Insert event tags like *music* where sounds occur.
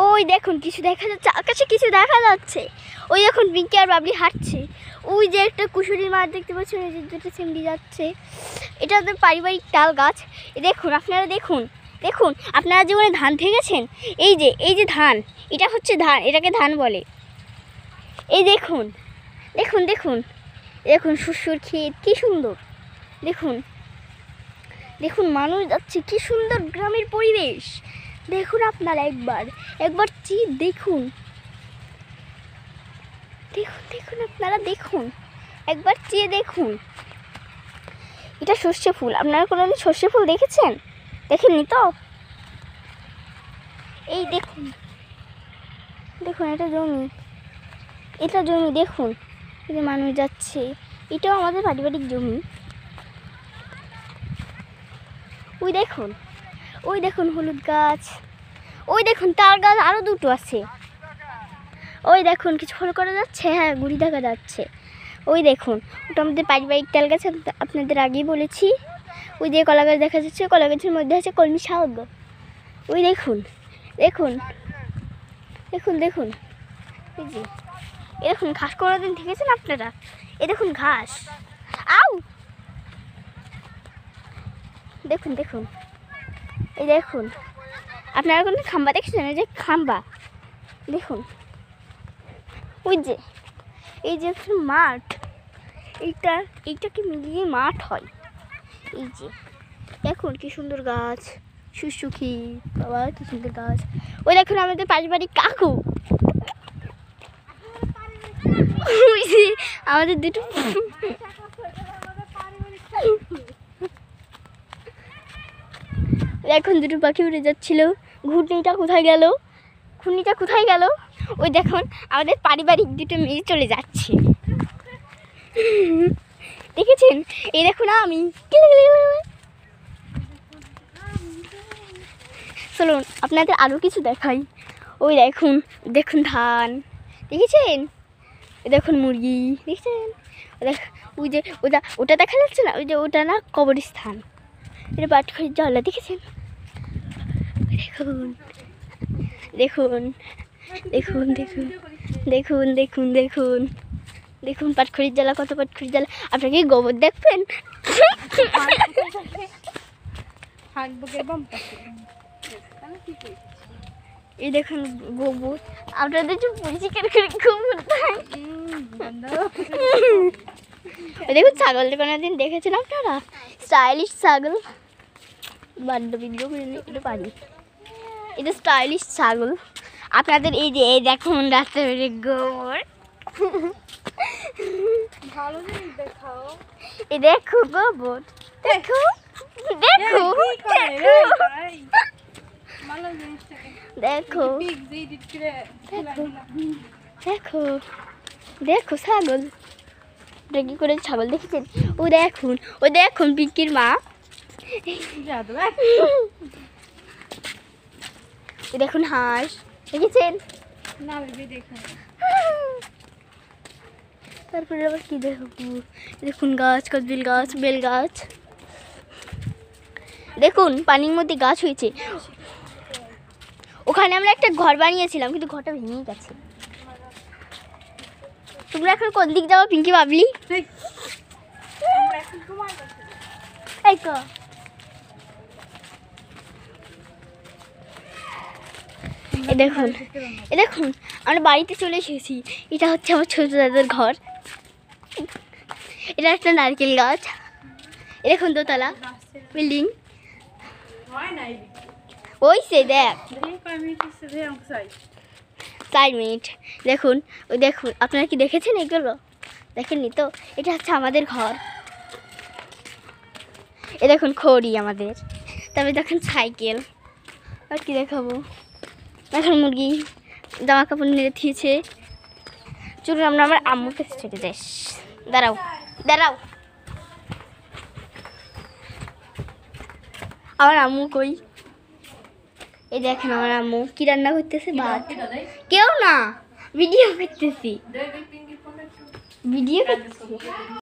ওই দেখুন কিছু দেখা যাচ্ছে আকাশে কিছু দেখা যাচ্ছে ওই দেখুন পিঙ্কি আর বাবলি হাঁটছে ওই যে একটা কুশুরির মাঠ দেখতে পাচ্ছেন ওই যে দুটো চিমড়ি যাচ্ছে এটা তো পারিবারিক তাল গাছ দেখুন আপনারা দেখুন দেখুন আপনারা জীবনে ধান থেকেছেন এই যে এই যে ধান এটা হচ্ছে ধান এটাকে ধান বলে এই দেখুন দেখুন দেখুন দেখুন শুশুর ক্ষেত কী সুন্দর দেখুন দেখুন মানুষ যাচ্ছে কী সুন্দর গ্রামের পরিবেশ দেখুন আপনারা একবার একবার চি দেখুন দেখুন দেখুন আপনারা দেখুন একবার চেয়ে দেখুন এটা সর্ষে ফুল আপনারা কোনো সর্ষে ফুল দেখেছেন দেখেননি তো এই দেখুন দেখুন এটা জমি এটা জমি দেখুন এটা মানুষ যাচ্ছে এটাও আমাদের পারিবারিক জমি ওই দেখুন ওই দেখুন হলুদ গাছ ওই দেখুন তার গাছ আরও দুটো আছে ওই দেখুন কিছু ফলো করা যাচ্ছে হ্যাঁ গুড়ি দেখা যাচ্ছে ওই দেখুন ওটা আমাদের পারিবারিক তাল গাছ আপনাদের আগেই বলেছি ওই যে কলা গাছ দেখা যাচ্ছে কলা গাছের মধ্যে আছে কলমি শাক ওই দেখুন দেখুন দেখুন দেখুন এই এ দেখুন ঘাস কোনো দিন দেখেছেন আপনারা এ দেখুন ঘাস আউ দেখুন দেখুন এই দেখুন আপনারা কোনো খাম্বা দেখছেন এই যে খাম্বা দেখুন ওই যে এই যে মাঠ এইটা এইটাকে মিলিয়ে মাঠ হয় এই যে দেখুন কি সুন্দর গাছ সুসুখী বাবা কি সুন্দর গাছ ওই দেখুন আমাদের বাড়ি কাকু আমাদের দুটো এখন দুটো পাখি উড়ে যাচ্ছিল ঘূর্ণিটা কোথায় গেল ঘূর্ণিটা কোথায় গেল ওই দেখুন আমাদের পারিবারিক দুটো মেয়ে চলে যাচ্ছে দেখেছেন এই দেখুন আমি চলুন আপনাদের আরও কিছু দেখাই ওই দেখুন দেখুন ধান দেখেছেন দেখুন মুরগি দেখছেন ওই যে ওটা ওটা দেখা যাচ্ছে না ওই যে ওটা না কবরস্থান এটা বাটখড়ির জল্লা দেখেছেন দেখুন দেখুন দেখুন দেখুন দেখুন দেখুন দেখুন দেখুন পাটখড়ির জ্বালা কত পাটখড়ির জ্বালা আপনাকে গোবর দেখবেন এই দেখুন গোবর আপনাদের যে পরিষ্কার করে গোবর দেখুন ছাগলটা দেখেছেন আপনারা স্টাইলিশ ছাগল বান্ধবী পানি এটা স্টাইলিশ ছাগল আপনাদের এই যে এই দেখুন রাস্তা গোবর ভালো দেখাও এই দেখো গোবর দেখো দেখো দেখো দেখো দেখো ছাগল কি করে ছাগল দেখেছেন ও দেখুন ও দেখুন পিঙ্কির মা *laughs* দেখুন হাঁস দেখেছেন তারপরে আবার কি দেখবো দেখুন গাছ কদবিল গাছ বেল গাছ দেখুন পানির মধ্যে গাছ হয়েছে ওখানে আমরা একটা ঘর বানিয়েছিলাম কিন্তু ঘরটা ভেঙে গেছে তোমরা এখন কোন দিক যাবো পিঙ্কি বাবলি এই তো এ দেখুন এ দেখুন আমরা বাড়িতে চলে এসেছি এটা হচ্ছে আমার ছোটো দাদার ঘর এটা একটা নারকেল গাছ এ দেখুন দোতলা বিল্ডিং ওই সে দেখ চার মিনিট দেখুন ওই দেখুন আপনারা কি দেখেছেন এগুলো দেখেননি তো এটা হচ্ছে আমাদের ঘর এ দেখুন খড়ি আমাদের তবে দেখুন সাইকেল আর কি দেখাবো এখন মুরগি জামা কাপড় নিয়ে দিয়েছে চলুন আমরা আমার আম্মুর কাছে ছেড়ে যাই দাঁড়াও দাঁড়াও আমার আম্মু কই এই দেখেন আমার আম্মু কি রান্না করতেছে ভাত কেউ না ভিডিও করতেছি ভিডিও করতেছি